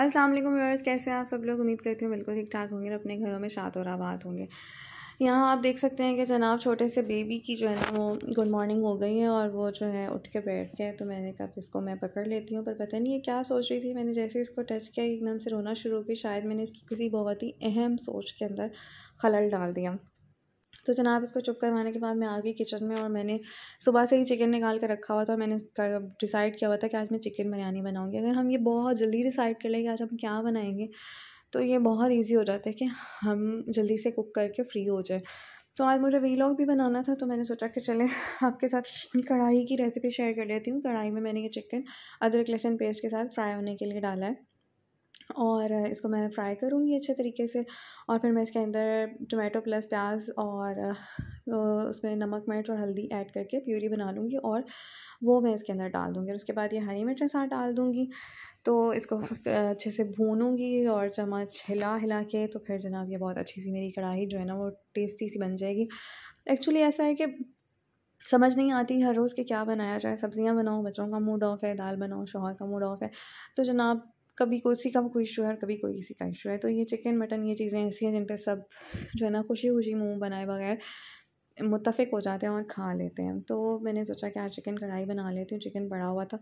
अस्सलाम वालेकुम व्यूअर्स कैसे हैं आप सब लोग उम्मीद करती हूँ बिल्कुल ठीक ठाक होंगे अपने घरों में शाद और आबाद होंगे यहाँ आप देख सकते हैं कि जनाब छोटे से बेबी की जो है ना वो गुड मॉर्निंग हो गई है और वो जो है उठ के बैठ गया तो मैंने कहा इसको मैं पकड़ लेती हूँ पर पता नहीं ये क्या सोच रही थी मैंने जैसे इसको टच किया एकदम से रोना शुरू हो गया शायद मैंने इसकी किसी बहुत ही अहम सोच के अंदर खलल डाल दिया तो जनाब इसको चुप करवाने के बाद मैं आ गई किचन में और मैंने सुबह से ही चिकन निकाल कर रखा हुआ था और मैंने डिसाइड किया हुआ था कि आज मैं चिकन बिरयानी बनाऊँगी अगर हम ये बहुत जल्दी डिसाइड कर लें कि आज हम क्या बनाएंगे तो ये बहुत ईजी हो जाता है कि हम जल्दी से कुक करके फ्री हो जाए तो आज मुझे वीलॉग भी बनाना था तो मैंने सोचा कि चले आपके साथ कढ़ाई की रेसिपी शेयर कर लेती हूँ कढ़ाई में मैंने ये चिकन अदरक लहसुन पेस्ट के साथ फ्राई होने के लिए डाला है और इसको मैं फ्राई करूँगी अच्छे तरीके से और फिर मैं इसके अंदर टोमेटो प्लस प्याज और उसमें नमक मिर्च और हल्दी ऐड करके प्यूरी बना लूँगी और वो मैं इसके अंदर डाल दूँगी और उसके बाद ये हरी मिर्च साथ डाल दूँगी तो इसको अच्छे से भूनूँगी और चम्मच हिला हिला के तो फिर जनाब ये बहुत अच्छी सी मेरी कढ़ाई जो है ना वो टेस्टी सी बन जाएगी एक्चुअली ऐसा है कि समझ नहीं आती हर रोज़ कि क्या बनाया जाए सब्ज़ियाँ बनाओ बच्चों का मूड ऑफ़ है दाल बनाओ शोहर का मूड ऑफ़ है तो जनाब कभी किसी का कोई इशू है कभी कोई किसी का इशू है तो ये चिकन मटन ये चीज़ें ऐसी हैं जिन पर सब जो है ना खुशी खुशी मुँह बनाए बगैर मुतफ़िक हो जाते हैं और खा लेते हैं तो मैंने सोचा कि आज चिकन कढ़ाई बना लेती हूँ चिकन पड़ा हुआ था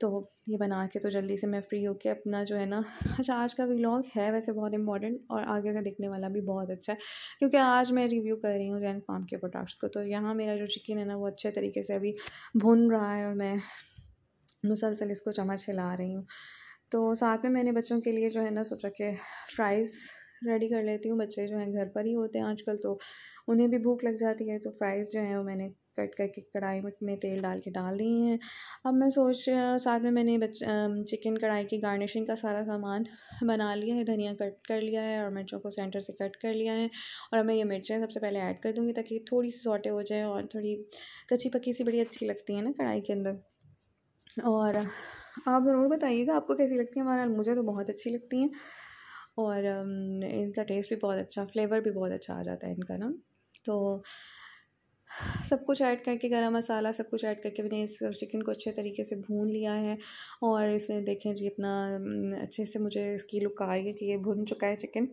तो ये बना के तो जल्दी से मैं फ्री होके अपना जो है ना अच्छा आज का व्लॉग है वैसे बहुत इंपॉर्टेंट और आगे से दिखने वाला भी बहुत अच्छा है क्योंकि आज मैं रिव्यू कर रही हूँ जैन फार्म के प्रोडक्ट्स को तो यहाँ मेरा जो चिकन है ना वो अच्छे तरीके से अभी भुन रहा है और मैं मुसलसल इसको चम्मच हिला रही हूँ तो साथ में मैंने बच्चों के लिए जो है ना सोचा कि फ्राइज़ रेडी कर लेती हूँ बच्चे जो हैं घर पर ही होते हैं आजकल तो उन्हें भी भूख लग जाती है तो फ्राइज़ जो हैं वो मैंने कट करके कढ़ाई में तेल डाल के डाल दी हैं अब मैं सोच साथ में मैंने बच चिकन कढ़ाई की गार्निशिंग का सारा सामान बना लिया है धनिया कट कर लिया है और मिर्चों को सेंटर से कट कर लिया है और मैं ये मिर्चें सबसे पहले ऐड कर दूँगी ताकि थोड़ी सी सोटे हो जाए और थोड़ी कच्ची पकी सी बड़ी अच्छी लगती है ना कढ़ाई के अंदर और आप ज़रूर बताइएगा आपको कैसी लगती है हमारा मुझे तो बहुत अच्छी लगती हैं और इनका टेस्ट भी बहुत अच्छा फ्लेवर भी बहुत अच्छा आ जाता है इनका ना तो सब कुछ ऐड करके गरम मसाला सब कुछ ऐड करके मैंने इस चिकन को अच्छे तरीके से भून लिया है और इसे देखें जी अपना अच्छे से मुझे इसकी लुक आ रही है कि ये भुन चुका है चिकन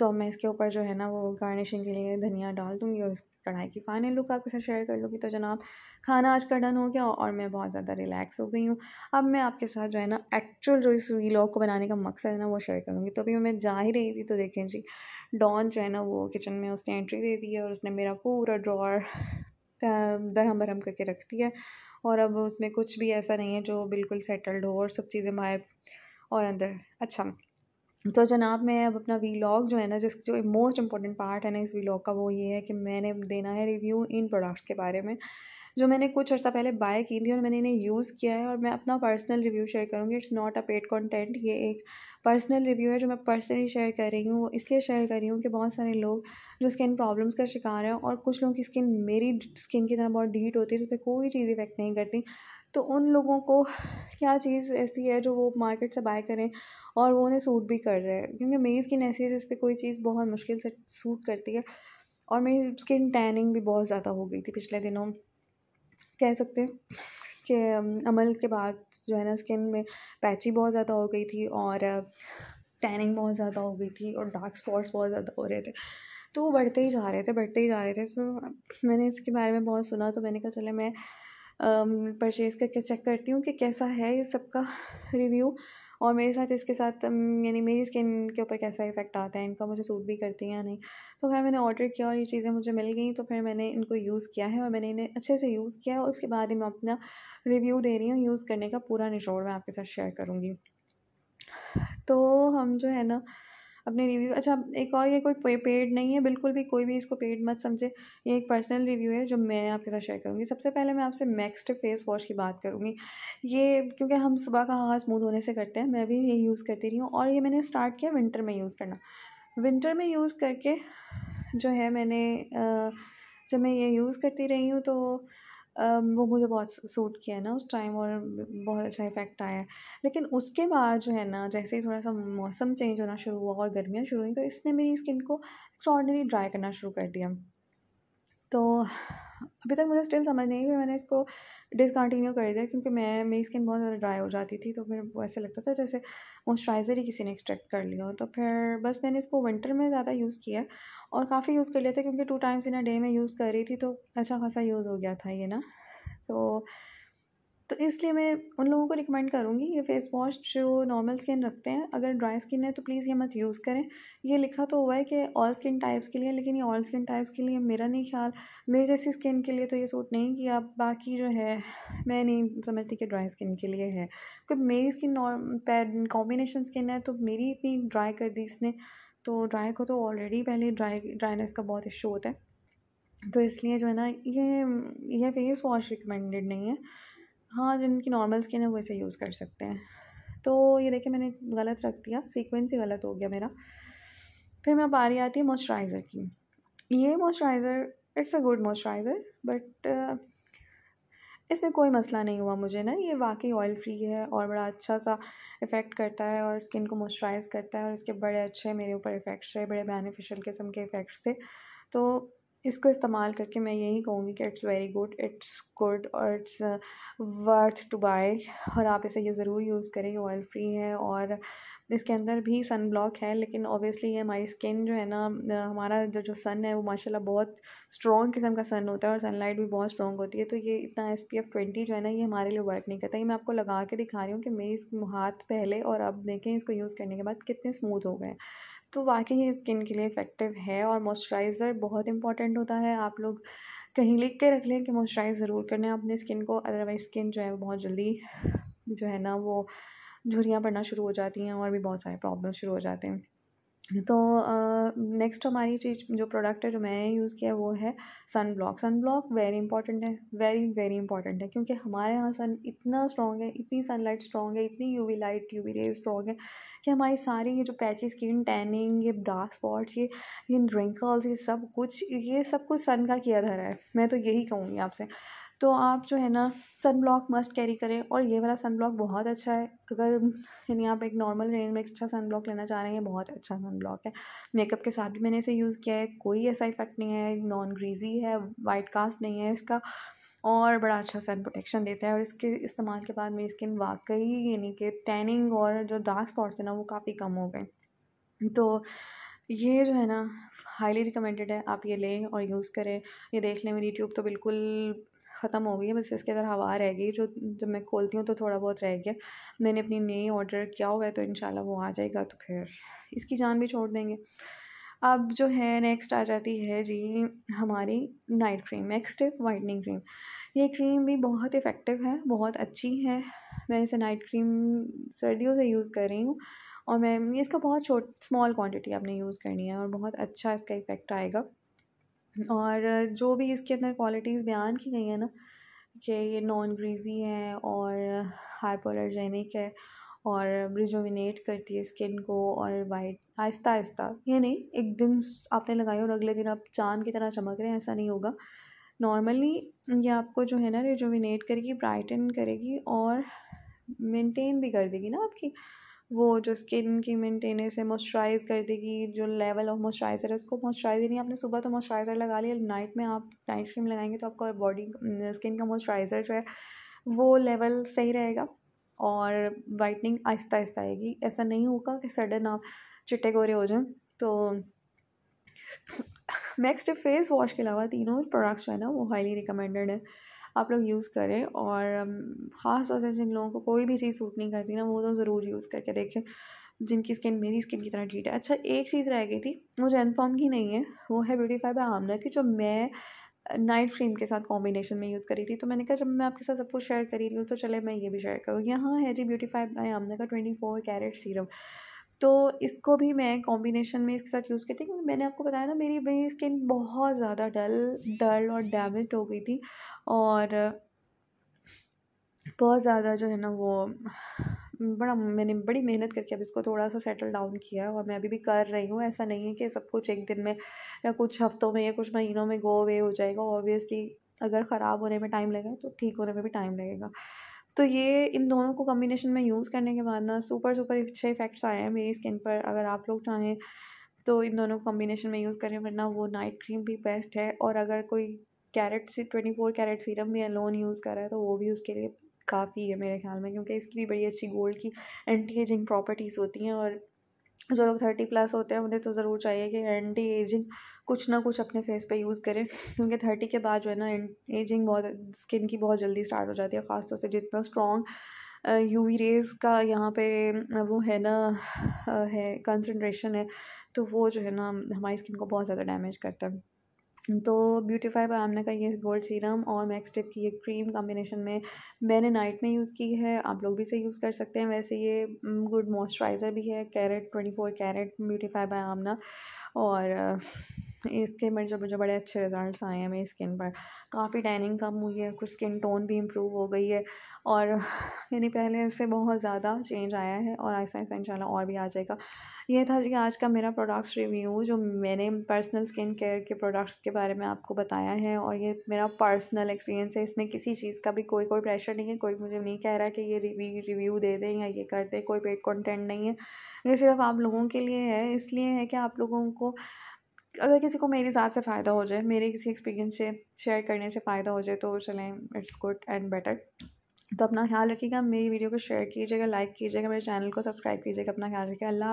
तो मैं इसके ऊपर जो है ना वो गार्निशिंग के लिए धनिया डाल दूँगी और कढ़ाई की फाइनल लुक आपके साथ शेयर कर लूँगी तो जनाब खाना आज का डन हो गया और मैं बहुत ज़्यादा रिलैक्स हो गई हूँ अब मैं आपके साथ जो है ना एक्चुअल जो इस व्लॉग को बनाने का मकसद है ना वो शेयर करूँगी तो अभी मैं जा ही रही थी तो देखें जी डॉन जो है ना वो किचन में उसने एंट्री दे दी है और उसने मेरा पूरा ड्रॉर दरहम बरहम करके रख दिया है और अब उसमें कुछ भी ऐसा नहीं है जो बिल्कुल सेटल्ड हो और सब चीज़ें बाहर और अंदर अच्छा तो जनाब मैं अब अपना वीलॉग जो है ना जिस जो मोस्ट इम्पॉर्टेंट पार्ट है ना इस वीलॉग का वो ये है कि मैंने देना है रिव्यू इन प्रोडक्ट्स के बारे में जो मैंने कुछ अर्सा पहले बाय की थी और मैंने इन्हें यूज़ किया है और मैं अपना पर्सनल रिव्यू शेयर करूँगी it's not a paid content ये एक पर्सनल रिव्यू है जो मैं पर्सनली शेयर कर रही हूँ वो इसलिए शेयर कर रही हूँ कि बहुत सारे लोग जो स्किन प्रॉब्लम्स का शिकार हैं और कुछ लोगों की स्किन मेरी स्किन की तरह बहुत डीट होती है जिस पर कोई चीज़ इफेक्ट नहीं करती तो उन लोगों को क्या चीज़ ऐसी है जो वो मार्केट से बाय करें और वो उन्हें सूट भी कर रहा है क्योंकि मेरी स्किन ऐसी है जिस पर कोई चीज़ बहुत मुश्किल से सूट करती है और मेरी स्किन टैनिंग भी बहुत ज़्यादा हो गई थी पिछले दिनों कह सकते हैं कि अमल के बाद जो है ना स्किन में पैची बहुत ज़्यादा हो गई थी और टैनिंग बहुत ज़्यादा हो गई थी और डार्क स्पॉट्स बहुत ज़्यादा हो रहे थे तो वो बढ़ते ही जा रहे थे बढ़ते ही जा रहे थे तो मैंने इसके बारे में बहुत सुना तो मैंने कहा चले मैं परचेज़ करके चेक करती हूँ कि कैसा है ये सबका रिव्यू और मेरे साथ इसके साथ यानी मेरी स्किन के ऊपर कैसा इफेक्ट आता है इनका मुझे सूट भी करती है या नहीं तो खैर मैंने ऑर्डर किया और ये चीज़ें मुझे मिल गई तो फिर मैंने इनको यूज़ किया है और मैंने इन्हें अच्छे से यूज़ किया है और उसके बाद ही मैं अपना रिव्यू दे रही हूँ यूज़ करने का पूरा निचोड़ मैं आपके साथ शेयर करूँगी तो हम जो है ना अपने रिव्यू अच्छा एक और ये कोई पेड नहीं है बिल्कुल भी कोई भी इसको पेड मत समझे ये एक पर्सनल रिव्यू है जो मैं आपके साथ शेयर करूँगी सबसे पहले मैं आपसे मैक्सड फेस वॉश की बात करूँगी ये क्योंकि हम सुबह का हाथ स्मूथ होने से करते हैं मैं भी ये यूज़ करती रही हूँ और ये मैंने स्टार्ट किया विंटर में यूज़ करना विंटर में यूज़ करके जो है मैंने जब मैं ये यूज़ करती रही हूँ तो वो मुझे बहुत सूट किया है ना उस टाइम और बहुत अच्छा इफ़ेक्ट आया लेकिन उसके बाद जो है ना जैसे ही थोड़ा सा मौसम चेंज होना शुरू हुआ और गर्मियाँ शुरू हुई तो इसने मेरी स्किन को एक्स्ट्रॉर्डनरी ड्राई करना शुरू कर दिया तो अभी तक मुझे स्टिल समझ नहीं फिर मैंने इसको डिसकंटिन्यू कर दिया क्योंकि मैं मेरी स्किन बहुत ज़्यादा ड्राई हो जाती थी तो फिर वो ऐसे लगता था जैसे मॉइस्चराइज़र ही किसी ने एक्सट्रैक्ट कर लिया हो तो फिर बस मैंने इसको विंटर में ज़्यादा यूज़ किया और काफ़ी यूज़ कर लिया था क्योंकि two times in a day में यूज़ कर रही थी तो अच्छा खासा यूज़ हो गया था ये ना तो तो इसलिए मैं उन लोगों को रिकमेंड करूँगी ये फेस वॉश जो नॉर्मल स्किन रखते हैं अगर ड्राई स्किन है तो प्लीज़ ये मत यूज़ करें ये लिखा तो हुआ है कि ऑल स्किन टाइप्स के लिए लेकिन ये ऑल स्किन टाइप्स के लिए मेरा नहीं ख्याल मेरी जैसी स्किन के लिए तो ये सूट नहीं कि आप बाकी जो है मैं नहीं समझती कि ड्राई स्किन के लिए है क्योंकि मेरी स्किन पैड कॉम्बिनेशन स्किन है तो मेरी इतनी ड्राई कर दी इसने तो ड्राई को तो ऑलरेडी पहले ड्राई ड्राइनेस का बहुत इशू होता है तो इसलिए जो है ना ये ये फेस वॉश रिकमेंडेड नहीं है हाँ जिनकी नॉर्मल स्किन है वो इसे यूज़ कर सकते हैं तो ये देखिए मैंने गलत रख दिया सीक्वेंस ही गलत हो गया मेरा फिर मैं बारी आती है मॉइस्चराइज़र की ये moisturiser it's a good moisturiser but इसमें कोई मसला नहीं हुआ मुझे ना ये वाकई ऑयल फ्री है और बड़ा अच्छा सा इफ़ेक्ट करता है और स्किन को मॉइस्चराइज़ करता है और इसके बड़े अच्छे मेरे ऊपर इफ़ेक्ट्स थे बड़े बेनिफिशियल किस्म के इफ़ेक्ट्स थे तो इसको इस्तेमाल करके मैं यही कहूँगी कि it's very good it's good और इट्स वर्थ टू बाय और आप इसे ये ज़रूर यूज़ करें ये ऑयल फ्री है और इसके अंदर भी सन ब्लॉक है लेकिन ऑब्वियसली ये हमारी स्किन जो है ना हमारा जो जो सन है वो माशाल्लाह बहुत स्ट्रॉन्ग किस्म का सन होता है और सनलाइट भी बहुत स्ट्रॉन्ग होती है तो ये इतना एस पी एफ ट्वेंटी जो है ना ये हमारे लिए वर्क नहीं करता ये मैं आपको लगा के दिखा रही हूँ कि मेरी हाथ पहले और अब देखें इसको यूज़ करने के बाद कितने स्मूथ हो गए तो वाकई ही स्किन के लिए इफ़ेक्टिव है और मॉइस्चराइज़र बहुत इंपॉर्टेंट होता है आप लोग कहीं लिख के रख लें कि मॉइस्चराइज ज़रूर करना है अपने स्किन को अदरवाइज स्किन जो है वो बहुत जल्दी जो है ना वो झुरियाँ पड़ना शुरू हो जाती हैं और भी बहुत सारे प्रॉब्लम शुरू हो जाते हैं तो नेक्स्ट हमारी चीज़ जो प्रोडक्ट है जो मैंने यूज़ किया वो है sun block sun block very important है वेरी वेरी इंपॉर्टेंट है क्योंकि हमारे यहाँ सन इतना स्ट्रॉन्ग है इतनी सनलाइट स्ट्रॉन्ग है इतनी UV light UV rays strong है कि हमारी सारी ये जो पैची स्किन टैनिंग ये डार्क स्पॉट्स ये इन रिंकल्स ये सब कुछ ये सब कुछ सन का किया धरा है मैं तो यही कहूँगी आपसे तो आप जो है ना सन ब्लॉक मस्ट कैरी करें और ये वाला सन ब्लॉक बहुत अच्छा है अगर यानी आप एक नॉर्मल रेंज में एक अच्छा सन ब्लॉक लेना चाह रहे हैं बहुत अच्छा सन ब्लॉक है मेकअप के साथ भी मैंने इसे यूज़ किया है कोई ऐसा इफेक्ट नहीं है नॉन ग्रीजी है वाइट कास्ट नहीं है इसका और बड़ा अच्छा सन प्रोटेक्शन देता है और इसके इस्तेमाल के बाद मेरी स्किन वाकई यानी कि टैनिंग और जो डार्क स्पॉट्स हैं ना वो काफ़ी कम हो गए तो ये जो है ना हाईली रिकमेंडेड है आप ये लें और यूज़ करें ये देख लें मेरी ट्यूब तो बिल्कुल ख़त्म हो गई है बस इसके अंदर हवा रह गई जो जब मैं खोलती हूँ तो थोड़ा बहुत रह गया मैंने अपनी नई ऑर्डर किया हुआ है तो इन वो आ जाएगा तो फिर इसकी जान भी छोड़ देंगे अब जो है नेक्स्ट आ जाती है जी हमारी night cream next whitening cream ये क्रीम भी बहुत इफ़ेक्टिव है बहुत अच्छी है मैं इसे नाइट क्रीम सर्दियों से यूज़ कर रही हूँ और मैं इसका बहुत छोट स्मॉल क्वांटिटी आपने यूज़ करनी है और बहुत अच्छा इसका इफ़ेक्ट आएगा और जो भी इसके अंदर क्वालिटीज़ बयान की गई हैं ना कि ये नॉन ग्रीज़ी है और हाइपोलरजेनिक है और ब्रिजोविनेट करती है स्किन को और वाइट आहिस्ता आहिस्ता ये नहीं एक दिन आपने लगाई और अगले दिन आप चांद की तरह चमक रहे हैं ऐसा नहीं होगा नॉर्मली ये आपको जो है ना रिजोविनेट करेगी ब्राइटन करेगी और मेंटेन भी कर देगी ना आपकी वो जो स्किन की मेंटेनेंस है मॉइस्चराइज़ कर देगी जो लेवल ऑफ मॉइस्चराइज़र है उसको मॉइस्चराइज़ नहीं आपने सुबह तो मॉइस्चराइज़र लगा लिया नाइट में आप नाइट क्रीम लगाएंगे तो आपका बॉडी स्किन का मॉइस्चराइज़र जो है वो लेवल सही रहेगा और वाइटनिंग आहिस्ता आहिस्ता आएगी ऐसा नहीं होगा कि सडन आप चिट्टे गोरे हो जाएँ तो नेक्स्ट फेस वॉश के अलावा तीनों प्रोडक्ट्स जो है ना वो हाईली रिकमेंडेड है आप लोग यूज़ करें और ख़ास तौर से जिन लोगों को कोई भी चीज़ सूट नहीं करती ना वो तो ज़रूर यूज़ करके देखें जिनकी स्किन मेरी स्किन की तरह ठीक है अच्छा एक चीज़ रह गई थी मुझे अनफॉर्म की नहीं है वो है ब्यूटीफाई बाय आमना की जो मैं नाइट क्रीम के साथ कॉम्बिनेशन में यूज़ करी थी तो मैंने कहा जब मैं आपके साथ सब कुछ शेयर करी रही हूँ तो चले मैं ये भी शेयर करूँ यहाँ है जी ब्यूटीफाई बाय आमना का ट्वेंटी फोर कैरेट सीरम तो इसको भी मैं कॉम्बिनेशन में इसके साथ यूज़ करती क्योंकि मैंने आपको बताया ना मेरी मेरी स्किन बहुत ज़्यादा डल डल और डैमेज हो गई थी और बहुत ज़्यादा जो है ना वो बड़ा मैंने बड़ी मेहनत करके अब इसको थोड़ा सा सेटल डाउन किया और मैं अभी भी कर रही हूँ ऐसा नहीं है कि सब कुछ एक दिन में या कुछ हफ्तों में या कुछ महीनों में गो अवे हो जाएगा ऑब्वियसली अगर ख़राब होने में टाइम लगेगा तो ठीक होने में भी टाइम लगेगा तो ये इन दोनों को कम्बिनेशन में यूज़ करने के बाद ना सुपर सुपर अच्छे इफ़ेक्ट्स आए हैं मेरी स्किन पर अगर आप लोग चाहें तो इन दोनों को कम्बिनेशन में यूज़ करें वरना वो नाइट क्रीम भी बेस्ट है और अगर कोई कैरेट से ट्वेंटी फोर कैरेट सीरम भी अलोन यूज़ करा है तो वो भी उसके लिए काफ़ी है मेरे ख्याल में क्योंकि इसकी भी बड़ी अच्छी गोल्ड की एंटी एजिंग प्रॉपर्टीज़ होती हैं और जो लोग थर्टी प्लस होते हैं उन्हें तो ज़रूर चाहिए कि एंटी एजिंग कुछ ना कुछ अपने फेस पे यूज़ करें क्योंकि थर्टी के बाद जो है ना एजिंग बहुत स्किन की बहुत जल्दी स्टार्ट हो जाती है ख़ासतौर से जितना स्ट्रॉन्ग यू वी रेज़ का यहाँ पे वो है ना है कंसनट्रेशन है तो वो जो है ना हमारी स्किन को बहुत ज़्यादा डैमेज करता है तो ब्यूटीफाई बाय आमना का ये गोल्ड सीरम और टिप की ये क्रीम कॉम्बिनेशन में मैंने नाइट में यूज़ की है आप लोग भी इसे यूज़ कर सकते हैं वैसे ये गुड mm, मॉइस्चराइज़र भी है carat twenty four carat beautify by Amna और इसके मेरे जो मुझे बड़े अच्छे रिज़ल्ट आए हैं मेरी स्किन पर काफ़ी टैनिंग कम हुई है कुछ स्किन टोन भी इम्प्रूव हो गई है और यानी पहले से बहुत ज़्यादा चेंज आया है और ऐसा ऐसा इंशाल्लाह और भी आ जाएगा ये था जी आज का मेरा प्रोडक्ट्स रिव्यू जो मैंने पर्सनल स्किन केयर के प्रोडक्ट्स के बारे में आपको बताया है और ये मेरा पर्सनल एक्सपीरियंस है इसमें किसी चीज़ का भी कोई कोई प्रेशर नहीं है कोई मुझे नहीं कह रहा कि ये रिव्यू दे दें या ये कर दें कोई पेड कॉन्टेंट नहीं है ये सिर्फ आप लोगों के लिए है इसलिए है कि आप लोगों को को अगर किसी को मेरी ज़ात से फ़ायदा हो जाए मेरे किसी एक्सपीरियंस से शेयर करने से फ़ायदा हो जाए तो चलें इट्स गुड एंड बेटर तो अपना ख्याल रखिएगा मेरी वीडियो को शेयर कीजिएगा लाइक कीजिएगा मेरे चैनल को सब्सक्राइब कीजिएगा अपना ख्याल रखिएगा अल्लाह